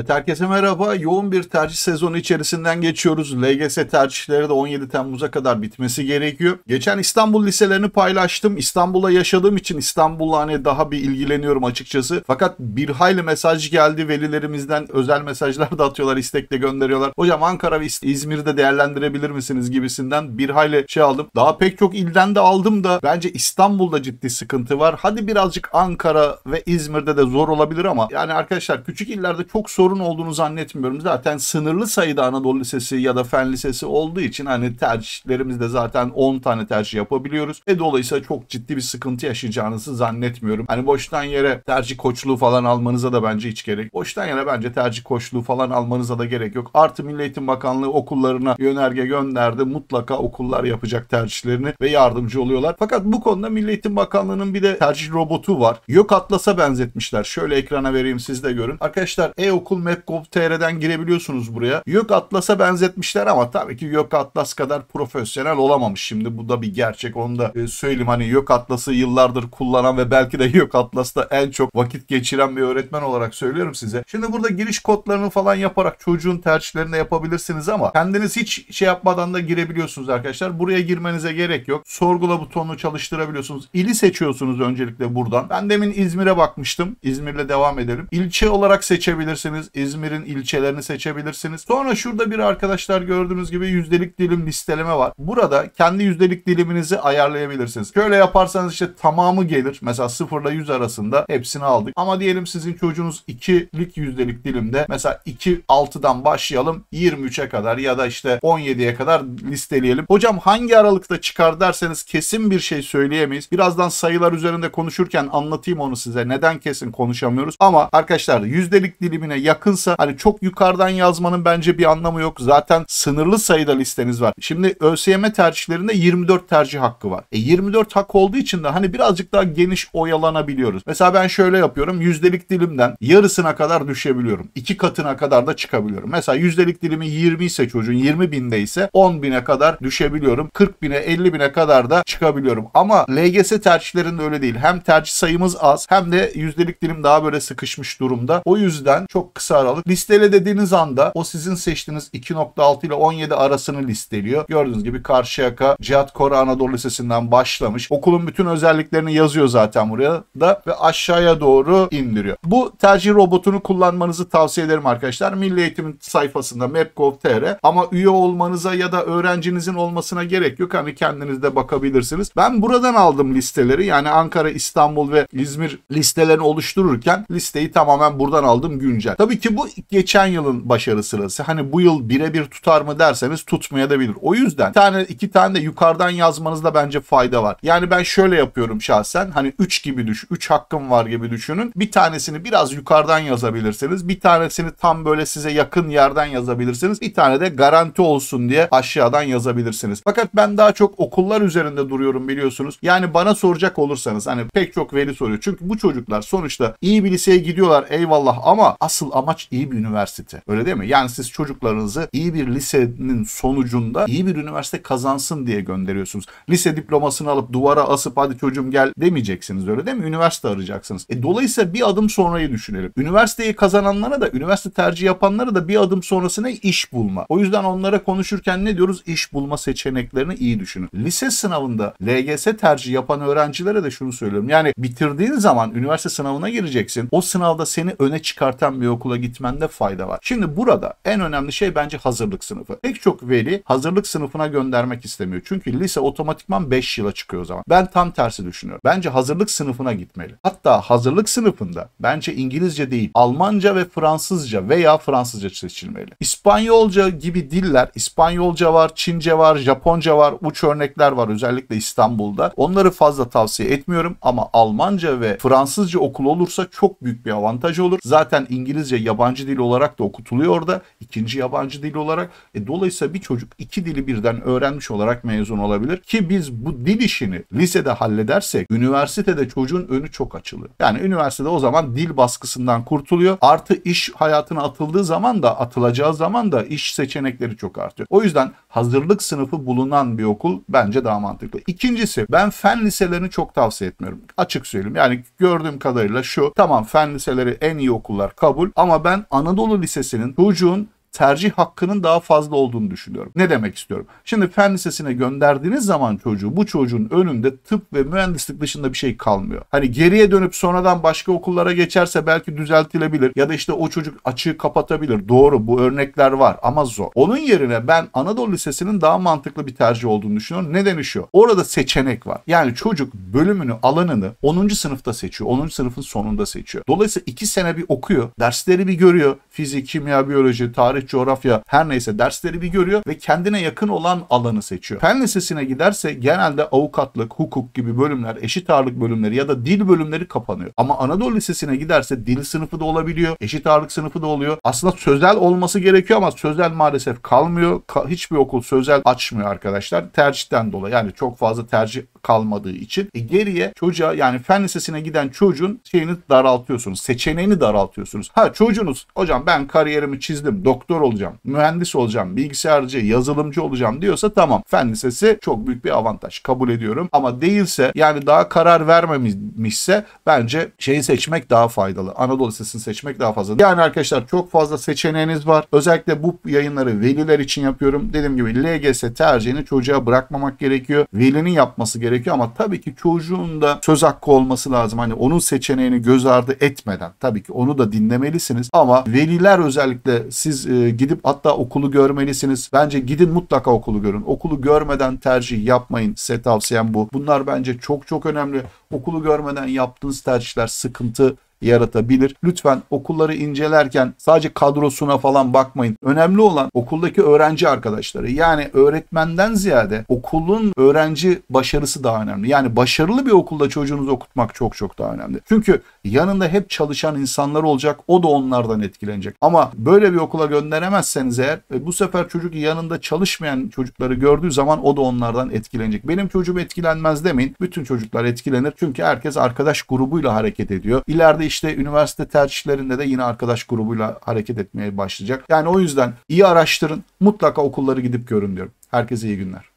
Evet herkese merhaba. Yoğun bir tercih sezonu içerisinden geçiyoruz. LGS tercihleri de 17 Temmuz'a kadar bitmesi gerekiyor. Geçen İstanbul liselerini paylaştım. İstanbul'a yaşadığım için İstanbul'la hani daha bir ilgileniyorum açıkçası. Fakat bir hayli mesaj geldi. Velilerimizden özel mesajlar da atıyorlar, istekle gönderiyorlar. Hocam Ankara ve İzmir'de değerlendirebilir misiniz gibisinden bir hayli şey aldım. Daha pek çok ilden de aldım da bence İstanbul'da ciddi sıkıntı var. Hadi birazcık Ankara ve İzmir'de de zor olabilir ama yani arkadaşlar küçük illerde çok sorun sorun olduğunu zannetmiyorum. Zaten sınırlı sayıda Anadolu Lisesi ya da Fen Lisesi olduğu için hani tercihlerimizde zaten 10 tane tercih yapabiliyoruz. E dolayısıyla çok ciddi bir sıkıntı yaşayacağınızı zannetmiyorum. Hani boştan yere tercih koçluğu falan almanıza da bence hiç gerek. Boştan yere bence tercih koçluğu falan almanıza da gerek yok. Artı Milli Eğitim Bakanlığı okullarına yönerge gönderdi. Mutlaka okullar yapacak tercihlerini ve yardımcı oluyorlar. Fakat bu konuda Milli Eğitim Bakanlığı'nın bir de tercih robotu var. Yok Atlas'a benzetmişler. Şöyle ekrana vereyim siz de görün. Arkadaşlar e-okul Map.com.tr'den girebiliyorsunuz buraya. Yok Atlas'a benzetmişler ama tabii ki Yok Atlas kadar profesyonel olamamış şimdi. Bu da bir gerçek. Onu da e, söyleyeyim. Hani Yok Atlas'ı yıllardır kullanan ve belki de Yok Atlas'ta en çok vakit geçiren bir öğretmen olarak söylüyorum size. Şimdi burada giriş kodlarını falan yaparak çocuğun tercihlerini yapabilirsiniz ama kendiniz hiç şey yapmadan da girebiliyorsunuz arkadaşlar. Buraya girmenize gerek yok. Sorgula butonunu çalıştırabiliyorsunuz. İli seçiyorsunuz öncelikle buradan. Ben demin İzmir'e bakmıştım. İzmir'le devam edelim. İlçe olarak seçebilirsiniz seçebilirsiniz. İzmir'in ilçelerini seçebilirsiniz. Sonra şurada bir arkadaşlar gördüğünüz gibi yüzdelik dilim listeleme var. Burada kendi yüzdelik diliminizi ayarlayabilirsiniz. Şöyle yaparsanız işte tamamı gelir. Mesela 0 ile 100 arasında hepsini aldık. Ama diyelim sizin çocuğunuz 2'lik yüzdelik dilimde mesela 2 6'dan başlayalım 23'e kadar ya da işte 17'ye kadar listeleyelim. Hocam hangi aralıkta çıkar derseniz kesin bir şey söyleyemeyiz. Birazdan sayılar üzerinde konuşurken anlatayım onu size. Neden kesin konuşamıyoruz? Ama arkadaşlar yüzdelik dilimine yakınsa hani çok yukarıdan yazmanın bence bir anlamı yok. Zaten sınırlı sayıda listeniz var. Şimdi ÖSYM tercihlerinde 24 tercih hakkı var. E 24 hak olduğu için de hani birazcık daha geniş oyalanabiliyoruz. Mesela ben şöyle yapıyorum. Yüzdelik dilimden yarısına kadar düşebiliyorum. iki katına kadar da çıkabiliyorum. Mesela yüzdelik dilimi 20 ise çocuğun 20 binde ise 10 bine kadar düşebiliyorum. 40 bine 50 bine kadar da çıkabiliyorum. Ama LGS tercihlerinde öyle değil. Hem tercih sayımız az hem de yüzdelik dilim daha böyle sıkışmış durumda. O yüzden çok kısa aralık. Listele dediğiniz anda o sizin seçtiğiniz 2.6 ile 17 arasını listeliyor. Gördüğünüz gibi Karşıyaka Cihat Kora Anadolu Lisesi'nden başlamış. Okulun bütün özelliklerini yazıyor zaten buraya da ve aşağıya doğru indiriyor. Bu tercih robotunu kullanmanızı tavsiye ederim arkadaşlar. Milli Eğitim'in sayfasında map.gov.tr ama üye olmanıza ya da öğrencinizin olmasına gerek yok. Hani kendiniz de bakabilirsiniz. Ben buradan aldım listeleri. Yani Ankara, İstanbul ve İzmir listelerini oluştururken listeyi tamamen buradan aldım güncel. Tabii Tabii ki bu geçen yılın başarı sırası. Hani bu yıl birebir tutar mı derseniz tutmayabilir. O yüzden bir tane iki tane de yukarıdan yazmanızda bence fayda var. Yani ben şöyle yapıyorum şahsen. Hani 3 gibi düş. 3 hakkım var gibi düşünün. Bir tanesini biraz yukarıdan yazabilirsiniz. Bir tanesini tam böyle size yakın yerden yazabilirsiniz. Bir tane de garanti olsun diye aşağıdan yazabilirsiniz. Fakat ben daha çok okullar üzerinde duruyorum biliyorsunuz. Yani bana soracak olursanız hani pek çok veri soruyor. Çünkü bu çocuklar sonuçta iyi bir liseye gidiyorlar eyvallah ama asıl amaç iyi bir üniversite. Öyle değil mi? Yani siz çocuklarınızı iyi bir lisenin sonucunda iyi bir üniversite kazansın diye gönderiyorsunuz. Lise diplomasını alıp duvara asıp hadi çocuğum gel demeyeceksiniz öyle değil mi? Üniversite arayacaksınız. E, dolayısıyla bir adım sonrayı düşünelim. Üniversiteyi kazananlara da üniversite tercih yapanlara da bir adım sonrasına iş bulma. O yüzden onlara konuşurken ne diyoruz? İş bulma seçeneklerini iyi düşünün. Lise sınavında LGS tercih yapan öğrencilere de şunu söylüyorum. Yani bitirdiğin zaman üniversite sınavına gireceksin. O sınavda seni öne çıkartan bir okul okula gitmende fayda var. Şimdi burada en önemli şey bence hazırlık sınıfı. Pek çok veli hazırlık sınıfına göndermek istemiyor. Çünkü lise otomatikman 5 yıla çıkıyor o zaman. Ben tam tersi düşünüyorum. Bence hazırlık sınıfına gitmeli. Hatta hazırlık sınıfında bence İngilizce değil Almanca ve Fransızca veya Fransızca seçilmeli. İspanyolca gibi diller İspanyolca var, Çince var, Japonca var, uç örnekler var özellikle İstanbul'da. Onları fazla tavsiye etmiyorum ama Almanca ve Fransızca okul olursa çok büyük bir avantaj olur. Zaten İngilizce yabancı dil olarak da okutuluyor orada. ikinci yabancı dil olarak. E, dolayısıyla bir çocuk iki dili birden öğrenmiş olarak mezun olabilir. Ki biz bu dil işini lisede halledersek üniversitede çocuğun önü çok açılıyor. Yani üniversitede o zaman dil baskısından kurtuluyor. Artı iş hayatına atıldığı zaman da atılacağı zaman da iş seçenekleri çok artıyor. O yüzden hazırlık sınıfı bulunan bir okul bence daha mantıklı. İkincisi ben fen liselerini çok tavsiye etmiyorum. Açık söyleyeyim. Yani gördüğüm kadarıyla şu tamam fen liseleri en iyi okullar kabul ama ama ben Anadolu Lisesi'nin çocuğun tercih hakkının daha fazla olduğunu düşünüyorum. Ne demek istiyorum? Şimdi fen lisesine gönderdiğiniz zaman çocuğu bu çocuğun önünde tıp ve mühendislik dışında bir şey kalmıyor. Hani geriye dönüp sonradan başka okullara geçerse belki düzeltilebilir ya da işte o çocuk açığı kapatabilir. Doğru bu örnekler var ama zor. Onun yerine ben Anadolu Lisesi'nin daha mantıklı bir tercih olduğunu düşünüyorum. Nedeni şu. Orada seçenek var. Yani çocuk bölümünü, alanını 10. sınıfta seçiyor. 10. sınıfın sonunda seçiyor. Dolayısıyla 2 sene bir okuyor. Dersleri bir görüyor. Fizik, kimya, biyoloji, tarih, coğrafya her neyse dersleri bir görüyor ve kendine yakın olan alanı seçiyor. Fen lisesine giderse genelde avukatlık, hukuk gibi bölümler, eşit ağırlık bölümleri ya da dil bölümleri kapanıyor. Ama Anadolu Lisesi'ne giderse dil sınıfı da olabiliyor, eşit ağırlık sınıfı da oluyor. Aslında sözel olması gerekiyor ama sözel maalesef kalmıyor. Ka- hiçbir okul sözel açmıyor arkadaşlar. Tercihten dolayı yani çok fazla tercih kalmadığı için. E geriye çocuğa yani fen lisesine giden çocuğun şeyini daraltıyorsunuz. Seçeneğini daraltıyorsunuz. Ha çocuğunuz hocam ben kariyerimi çizdim. Doktor doktor olacağım, mühendis olacağım, bilgisayarcı, yazılımcı olacağım diyorsa tamam. Fen lisesi çok büyük bir avantaj. Kabul ediyorum. Ama değilse yani daha karar vermemişse bence şeyi seçmek daha faydalı. Anadolu Lisesi'ni seçmek daha fazla. Yani arkadaşlar çok fazla seçeneğiniz var. Özellikle bu yayınları veliler için yapıyorum. Dediğim gibi LGS tercihini çocuğa bırakmamak gerekiyor. Velinin yapması gerekiyor ama tabii ki çocuğun da söz hakkı olması lazım. Hani onun seçeneğini göz ardı etmeden tabii ki onu da dinlemelisiniz ama veliler özellikle siz e, e, gidip hatta okulu görmelisiniz. Bence gidin mutlaka okulu görün. Okulu görmeden tercih yapmayın. Size tavsiyem bu. Bunlar bence çok çok önemli. Okulu görmeden yaptığınız tercihler sıkıntı yaratabilir. Lütfen okulları incelerken sadece kadrosuna falan bakmayın. Önemli olan okuldaki öğrenci arkadaşları. Yani öğretmenden ziyade okulun öğrenci başarısı daha önemli. Yani başarılı bir okulda çocuğunuzu okutmak çok çok daha önemli. Çünkü yanında hep çalışan insanlar olacak. O da onlardan etkilenecek. Ama böyle bir okula gönderemezseniz eğer e, bu sefer çocuk yanında çalışmayan çocukları gördüğü zaman o da onlardan etkilenecek. Benim çocuğum etkilenmez demeyin. Bütün çocuklar etkilenir. Çünkü herkes arkadaş grubuyla hareket ediyor. İleride işte üniversite tercihlerinde de yine arkadaş grubuyla hareket etmeye başlayacak. Yani o yüzden iyi araştırın. Mutlaka okulları gidip görün diyorum. Herkese iyi günler.